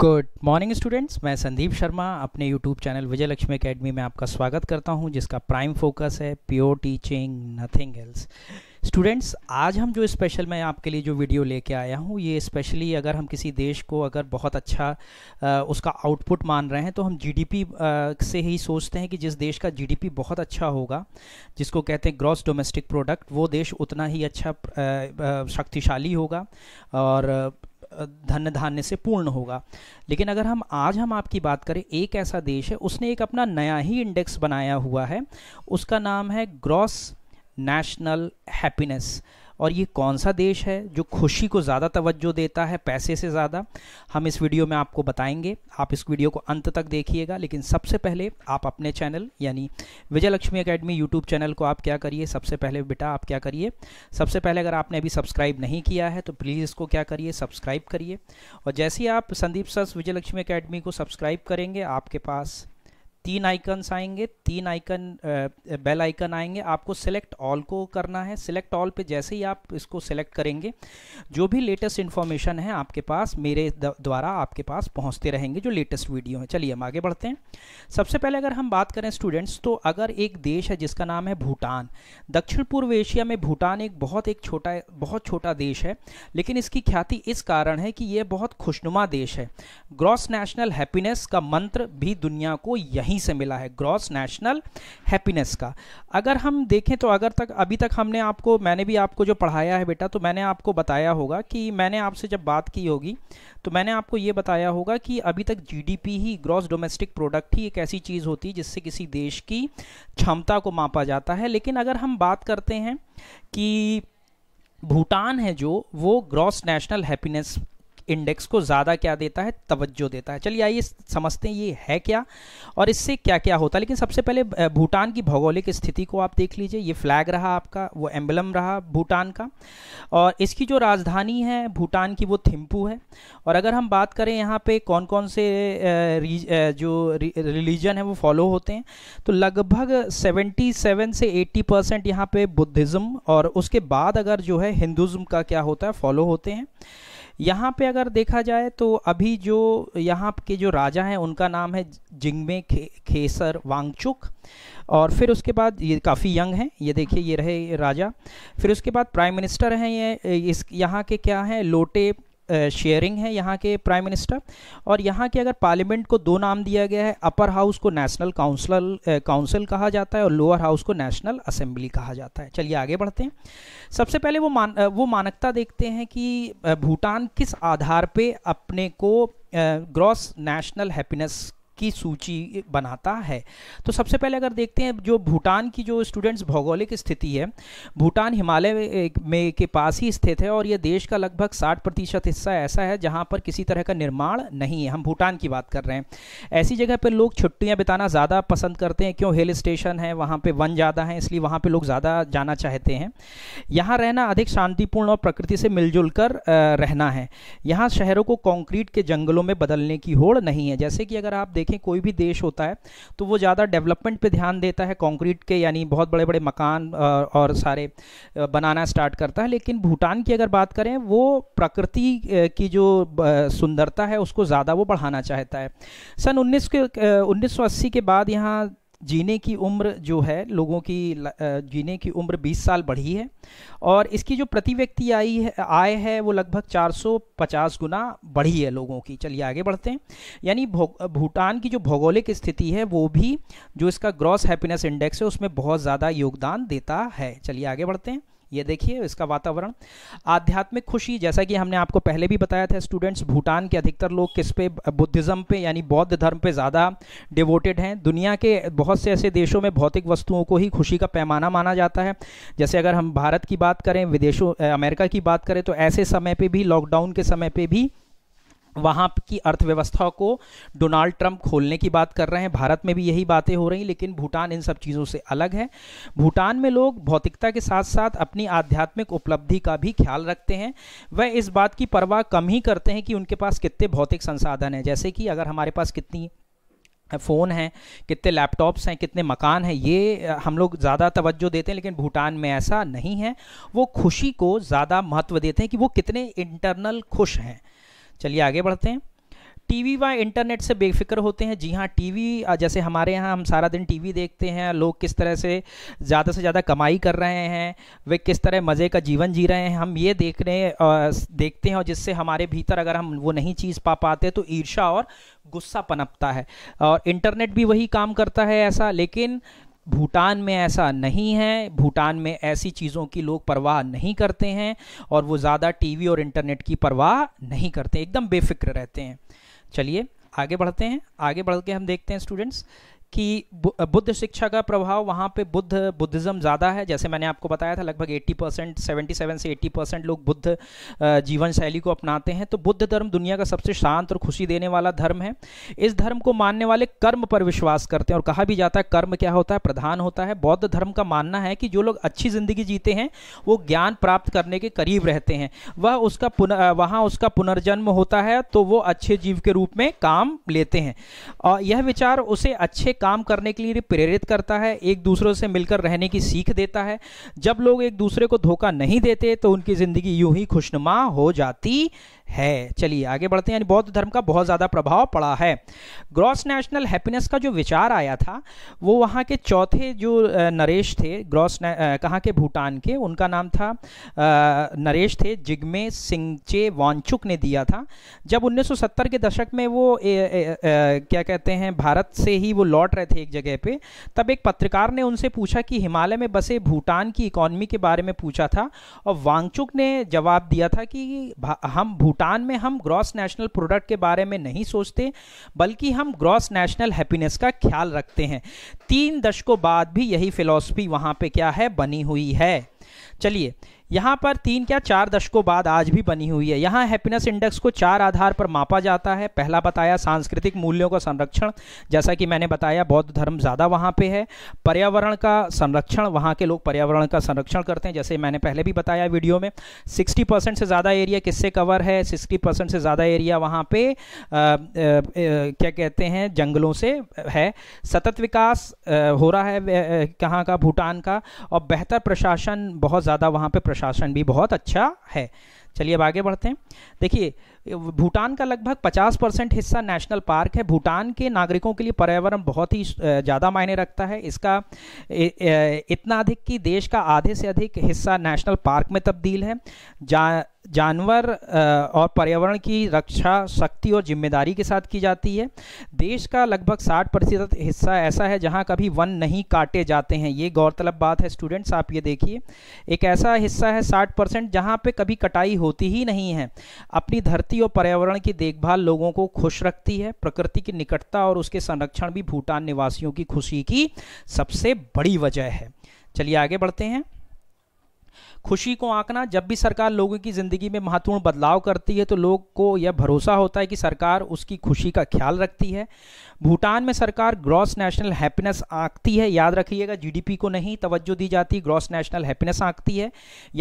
good morning students मैं संदीप शर्मा अपने YouTube channel Vijay Lakshmi academy में आपका स्वागत करता हूं जिसका प्राइम फोकस है pure teaching nothing else students आज हम जो स्पेशल मैं आपके लिए जो वीडियो लेके आया हूं ये स्पेशली अगर हम किसी देश को अगर बहुत अच्छा आ, उसका आउटपुट मान रहे हैं तो हम जीडीपी से ही सोचते हैं कि जिस देश का जीडीपी बहुत अच्छा होगा जिसको कहते हैं ग्रॉस डोमेस्टिक प्रोडक्ट वो देश उतना ही अच्छा शक्तिशाली होगा और धन धान्य से पूर्ण होगा लेकिन अगर हम आज हम आपकी बात करें एक ऐसा देश है उसने एक अपना नया ही इंडेक्स बनाया हुआ है उसका नाम है ग्रॉस नेशनल हैप्पीनेस और ये कौन सा देश है जो खुशी को ज़्यादा तवज्जो देता है पैसे से ज़्यादा हम इस वीडियो में आपको बताएंगे आप इस वीडियो को अंत तक देखिएगा लेकिन सबसे पहले आप अपने चैनल यानी Vijay Lakshmi academy YouTube channel को आप क्या करिए सबसे पहले बेटा आप क्या करिए सबसे पहले अगर आपने अभी सब्सक्राइब नहीं किया है तो प्लीज़ इसको क्या करिए सब्सक्राइब करिए और जैसे ही आप संदीप सस विजय लक्ष्मी अकेडमी को सब्सक्राइब करेंगे आपके पास तीन आइकन्स आएंगे तीन आइकन बेल आइकन आएंगे आपको सेलेक्ट ऑल को करना है सिलेक्ट ऑल पे जैसे ही आप इसको सेलेक्ट करेंगे जो भी लेटेस्ट इन्फॉर्मेशन है आपके पास मेरे द्वारा आपके पास पहुंचते रहेंगे जो लेटेस्ट वीडियो हैं चलिए हम आगे बढ़ते हैं सबसे पहले अगर हम बात करें स्टूडेंट्स तो अगर एक देश है जिसका नाम है भूटान दक्षिण पूर्व एशिया में भूटान एक बहुत एक छोटा बहुत छोटा देश है लेकिन इसकी ख्याति इस कारण है कि यह बहुत खुशनुमा देश है ग्रॉस नेशनल हैप्पीनेस का मंत्र भी दुनिया को यहीं वहीं से मिला है ग्रॉस नेशनल हैप्पीनेस का अगर हम देखें तो अगर तक अभी तक हमने आपको मैंने भी आपको जो पढ़ाया है बेटा तो मैंने आपको बताया होगा कि मैंने आपसे जब बात की होगी तो मैंने आपको ये बताया होगा कि अभी तक जीडीपी ही ग्रॉस डोमेस्टिक प्रोडक्ट ही एक ऐसी चीज़ होती है जिससे किसी देश की क्षमता को मापा जाता है लेकिन अगर हम बात करते हैं कि भूटान है जो वो ग्रॉस नेशनल हैप्पीनेस इंडेक्स को ज़्यादा क्या देता है तवज्जो देता है चलिए आइए समझते हैं ये है क्या और इससे क्या क्या होता है लेकिन सबसे पहले भूटान की भौगोलिक स्थिति को आप देख लीजिए ये फ्लैग रहा आपका वो एम्बलम रहा भूटान का और इसकी जो राजधानी है भूटान की वो थिम्पू है और अगर हम बात करें यहाँ पर कौन कौन से जो रिलीजन है वो फॉलो होते हैं तो लगभग सेवेंटी से एट्टी परसेंट यहाँ बुद्धिज़्म और उसके बाद अगर जो है हिंदुज़्म का क्या होता है फॉलो होते हैं यहाँ पे अगर अगर देखा जाए तो अभी जो यहाँ के जो राजा हैं उनका नाम है जिंगमे खे, खेसर वांगचुक और फिर उसके बाद ये काफ़ी यंग हैं ये देखिए ये रहे राजा फिर उसके बाद प्राइम मिनिस्टर हैं ये इस यहाँ के क्या हैं लोटे शेयरिंग है यहाँ के प्राइम मिनिस्टर और यहाँ के अगर पार्लियामेंट को दो नाम दिया गया है अपर हाउस को नेशनल काउंसल काउंसिल कहा जाता है और लोअर हाउस को नेशनल असेंबली कहा जाता है चलिए आगे बढ़ते हैं सबसे पहले वो मान वो मानकता देखते हैं कि भूटान किस आधार पे अपने को ग्रॉस नेशनल हैप्पीनेस की सूची बनाता है तो सबसे पहले अगर देखते हैं जो भूटान की जो स्टूडेंट्स भौगोलिक स्थिति है भूटान हिमालय में के पास ही स्थित है और यह देश का लगभग 60 प्रतिशत हिस्सा ऐसा है जहां पर किसी तरह का निर्माण नहीं है हम भूटान की बात कर रहे हैं ऐसी जगह पर लोग छुट्टियाँ बिताना ज़्यादा पसंद करते हैं क्यों हिल स्टेशन है वहाँ पर वन ज़्यादा है इसलिए वहाँ पर लोग ज़्यादा जाना चाहते हैं यहाँ रहना अधिक शांतिपूर्ण और प्रकृति से मिलजुल कर रहना है यहाँ शहरों को कॉन्क्रीट के जंगलों में बदलने की होड़ नहीं है जैसे कि अगर आप देख देखें कोई भी देश होता है तो वो ज़्यादा डेवलपमेंट पे ध्यान देता है कंक्रीट के यानी बहुत बड़े बड़े मकान और सारे बनाना स्टार्ट करता है लेकिन भूटान की अगर बात करें वो प्रकृति की जो सुंदरता है उसको ज़्यादा वो बढ़ाना चाहता है सन उन्नीस के उन्नीस के बाद यहाँ जीने की उम्र जो है लोगों की जीने की उम्र 20 साल बढ़ी है और इसकी जो प्रति व्यक्ति आई है आय है वो लगभग 450 गुना बढ़ी है लोगों की चलिए आगे बढ़ते हैं यानी भूटान की जो भौगोलिक स्थिति है वो भी जो इसका ग्रॉस हैप्पीनेस इंडेक्स है उसमें बहुत ज़्यादा योगदान देता है चलिए आगे बढ़ते हैं ये देखिए इसका वातावरण आध्यात्मिक खुशी जैसा कि हमने आपको पहले भी बताया था स्टूडेंट्स भूटान के अधिकतर लोग किस पे बुद्धिज़्म पे यानी बौद्ध धर्म पे ज़्यादा डिवोटेड हैं दुनिया के बहुत से ऐसे देशों में भौतिक वस्तुओं को ही खुशी का पैमाना माना जाता है जैसे अगर हम भारत की बात करें विदेशों अमेरिका की बात करें तो ऐसे समय पर भी लॉकडाउन के समय पर भी वहाँ की अर्थव्यवस्था को डोनाल्ड ट्रंप खोलने की बात कर रहे हैं भारत में भी यही बातें हो रही लेकिन भूटान इन सब चीज़ों से अलग है भूटान में लोग भौतिकता के साथ साथ अपनी आध्यात्मिक उपलब्धि का भी ख्याल रखते हैं वह इस बात की परवाह कम ही करते हैं कि उनके पास कितने भौतिक संसाधन हैं जैसे कि अगर हमारे पास कितनी फ़ोन हैं कितने लैपटॉप्स हैं कितने मकान हैं ये हम लोग ज़्यादा तवज्जो देते हैं लेकिन भूटान में ऐसा नहीं है वो खुशी को ज़्यादा महत्व देते हैं कि वो कितने इंटरनल खुश हैं चलिए आगे बढ़ते हैं टीवी व इंटरनेट से बेफिक्र होते हैं जी हाँ टीवी जैसे हमारे यहाँ हम सारा दिन टीवी देखते हैं लोग किस तरह से ज़्यादा से ज़्यादा कमाई कर रहे हैं वे किस तरह मज़े का जीवन जी रहे हैं हम ये देख रहे देखते हैं और जिससे हमारे भीतर अगर हम वो नहीं चीज़ पा पाते तो ईर्षा और गुस्सा पनपता है और इंटरनेट भी वही काम करता है ऐसा लेकिन भूटान में ऐसा नहीं है भूटान में ऐसी चीज़ों की लोग परवाह नहीं करते हैं और वो ज़्यादा टीवी और इंटरनेट की परवाह नहीं करते एकदम बेफिक्र रहते हैं चलिए आगे बढ़ते हैं आगे बढ़ के हम देखते हैं स्टूडेंट्स कि बुद्ध शिक्षा का प्रभाव वहाँ पे बुद्ध बुद्धिज़्म ज़्यादा है जैसे मैंने आपको बताया था लगभग 80 परसेंट सेवेंटी से 80 परसेंट लोग बुद्ध जीवन शैली को अपनाते हैं तो बुद्ध धर्म दुनिया का सबसे शांत और खुशी देने वाला धर्म है इस धर्म को मानने वाले कर्म पर विश्वास करते हैं और कहा भी जाता है कर्म क्या होता है प्रधान होता है बौद्ध धर्म का मानना है कि जो लोग अच्छी ज़िंदगी जीते हैं वो ज्ञान प्राप्त करने के करीब रहते हैं वह उसका पुन वहाँ उसका पुनर्जन्म होता है तो वो अच्छे जीव के रूप में काम लेते हैं और यह विचार उसे अच्छे काम करने के लिए प्रेरित करता है एक दूसरे से मिलकर रहने की सीख देता है जब लोग एक दूसरे को धोखा नहीं देते तो उनकी ज़िंदगी यूं ही खुशनुमा हो जाती है चलिए आगे बढ़ते हैं यानी बौद्ध धर्म का बहुत ज़्यादा प्रभाव पड़ा है ग्रॉस नेशनल हैप्पीनेस का जो विचार आया था वो वहाँ के चौथे जो नरेश थे ग्रॉस कहाँ के भूटान के उनका नाम था नरेश थे जिग्मे सिंगचे वांचुक ने दिया था जब 1970 के दशक में वो ए, ए, ए, क्या कहते हैं भारत से ही वो लौट रहे थे एक जगह पे तब एक पत्रकार ने उनसे पूछा कि हिमालय में बसे भूटान की इकोनमी के बारे में पूछा था और वांगचुक ने जवाब दिया था कि हम भूटान भूटान में हम ग्रॉस नेशनल प्रोडक्ट के बारे में नहीं सोचते बल्कि हम ग्रॉस नेशनल हैप्पीनेस का ख्याल रखते हैं तीन दशकों बाद भी यही फिलॉसफी वहाँ पे क्या है बनी हुई है चलिए यहाँ पर तीन क्या चार दशकों बाद आज भी बनी हुई है यहाँ हैप्पीनेस इंडेक्स को चार आधार पर मापा जाता है पहला बताया सांस्कृतिक मूल्यों का संरक्षण जैसा कि मैंने बताया बौद्ध धर्म ज़्यादा वहाँ पे है पर्यावरण का संरक्षण वहाँ के लोग पर्यावरण का संरक्षण करते हैं जैसे मैंने पहले भी बताया वीडियो में सिक्सटी परसेंट से ज़्यादा एरिया किससे कवर है सिक्सटी परसेंट से ज़्यादा एरिया वहाँ पर क्या कहते हैं जंगलों से है सतत विकास हो रहा है कहाँ का भूटान का और बेहतर प्रशासन बहुत ज़्यादा वहाँ पर प्रशासन भी बहुत अच्छा है चलिए अब आगे बढ़ते हैं देखिए भूटान का लगभग 50 परसेंट हिस्सा नेशनल पार्क है भूटान के नागरिकों के लिए पर्यावरण बहुत ही ज़्यादा मायने रखता है इसका इतना अधिक कि देश का आधे से अधिक हिस्सा नेशनल पार्क में तब्दील है जा जानवर और पर्यावरण की रक्षा शक्ति और जिम्मेदारी के साथ की जाती है देश का लगभग 60 प्रतिशत हिस्सा ऐसा है जहां कभी वन नहीं काटे जाते हैं ये गौरतलब बात है स्टूडेंट्स आप ये देखिए एक ऐसा हिस्सा है 60 परसेंट जहाँ पर कभी कटाई होती ही नहीं है अपनी धरती और पर्यावरण की देखभाल लोगों को खुश रखती है प्रकृति की निकटता और उसके संरक्षण भी भूटान निवासियों की खुशी की सबसे बड़ी वजह है चलिए आगे बढ़ते हैं खुशी को आंकना जब भी सरकार लोगों की ज़िंदगी में महत्वपूर्ण बदलाव करती है तो लोग को यह भरोसा होता है कि सरकार उसकी खुशी का ख्याल रखती है भूटान में सरकार ग्रॉस नेशनल हैप्पीनेस आंकती है याद रखिएगा जीडीपी को नहीं तवज्जो दी जाती ग्रॉस नेशनल हैप्पीनेस आंकती है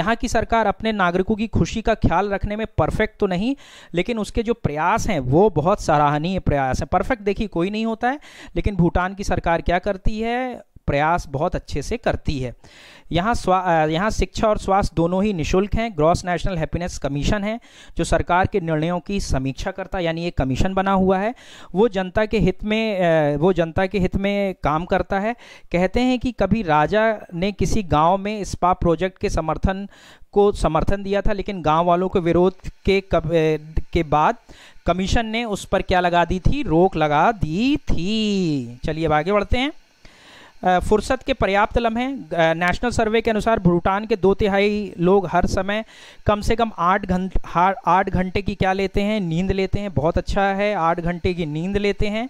यहाँ की सरकार अपने नागरिकों की खुशी का ख्याल रखने में परफेक्ट तो नहीं लेकिन उसके जो प्रयास हैं वो बहुत सराहनीय प्रयास हैं परफेक्ट देखिए कोई नहीं होता है लेकिन भूटान की सरकार क्या करती है प्रयास बहुत अच्छे से करती है यहाँ स्वा यहाँ शिक्षा और स्वास्थ्य दोनों ही निशुल्क हैं ग्रॉस नेशनल हैप्पीनेस कमीशन है जो सरकार के निर्णयों की समीक्षा करता यानी एक कमीशन बना हुआ है वो जनता के हित में वो जनता के हित में काम करता है कहते हैं कि कभी राजा ने किसी गांव में स्पा प्रोजेक्ट के समर्थन को समर्थन दिया था लेकिन गाँव वालों के विरोध के कब, के बाद कमीशन ने उस पर क्या लगा दी थी रोक लगा दी थी चलिए अब आगे बढ़ते हैं फुर्सत के पर्याप्त लम्हे नेशनल सर्वे के अनुसार भूटान के दो तिहाई लोग हर समय कम से कम आठ घंट आठ घंटे की क्या लेते हैं नींद लेते हैं बहुत अच्छा है आठ घंटे की नींद लेते हैं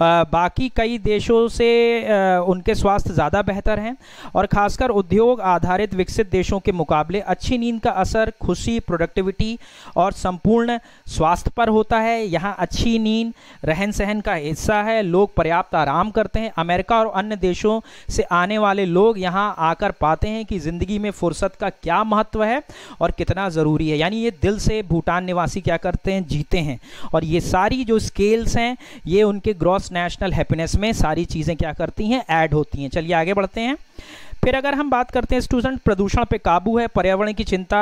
आ, बाकी कई देशों से आ, उनके स्वास्थ्य ज़्यादा बेहतर हैं और ख़ासकर उद्योग आधारित विकसित देशों के मुकाबले अच्छी नींद का असर खुशी प्रोडक्टिविटी और संपूर्ण स्वास्थ्य पर होता है यहाँ अच्छी नींद रहन सहन का हिस्सा है लोग पर्याप्त आराम करते हैं अमेरिका और अन्य देश देशों से आने वाले लोग यहाँ आकर पाते हैं कि ज़िंदगी में फुर्सत का क्या महत्व है और कितना ज़रूरी है यानी ये दिल से भूटान निवासी क्या करते हैं जीते हैं और ये सारी जो स्केल्स हैं ये उनके ग्रॉस नेशनल हैप्पीनेस में सारी चीज़ें क्या करती हैं ऐड होती हैं चलिए आगे बढ़ते हैं फिर अगर हम बात करते हैं स्टूडेंट प्रदूषण पे काबू है पर्यावरण की चिंता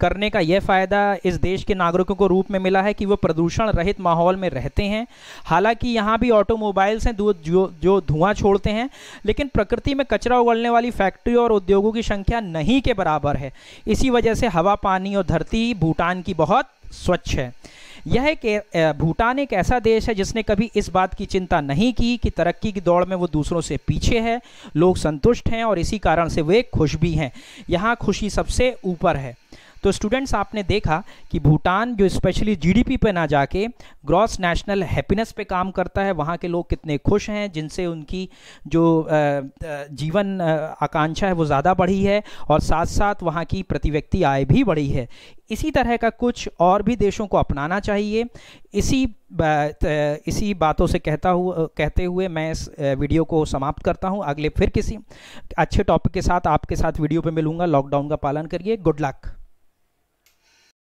करने का यह फ़ायदा इस देश के नागरिकों को रूप में मिला है कि वो प्रदूषण रहित माहौल में रहते हैं हालांकि यहाँ भी ऑटोमोबाइल्स हैं जो जो धुआं छोड़ते हैं लेकिन प्रकृति में कचरा उगलने वाली फैक्ट्री और उद्योगों की संख्या नहीं के बराबर है इसी वजह से हवा पानी और धरती भूटान की बहुत स्वच्छ है यह एक भूटान एक ऐसा देश है जिसने कभी इस बात की चिंता नहीं की कि तरक्की की दौड़ में वो दूसरों से पीछे है लोग संतुष्ट हैं और इसी कारण से वे खुश भी हैं यहाँ खुशी सबसे ऊपर है तो स्टूडेंट्स आपने देखा कि भूटान जो स्पेशली जीडीपी पे ना जाके ग्रॉस नेशनल हैप्पीनेस पे काम करता है वहाँ के लोग कितने खुश हैं जिनसे उनकी जो जीवन आकांक्षा है वो ज़्यादा बढ़ी है और साथ साथ वहाँ की प्रति व्यक्ति आय भी बढ़ी है इसी तरह का कुछ और भी देशों को अपनाना चाहिए इसी बात, इसी बातों से कहता हुआ कहते हुए मैं इस वीडियो को समाप्त करता हूँ अगले फिर किसी अच्छे टॉपिक के साथ आपके साथ वीडियो पे मिलूँगा लॉकडाउन का पालन करिए गुड लक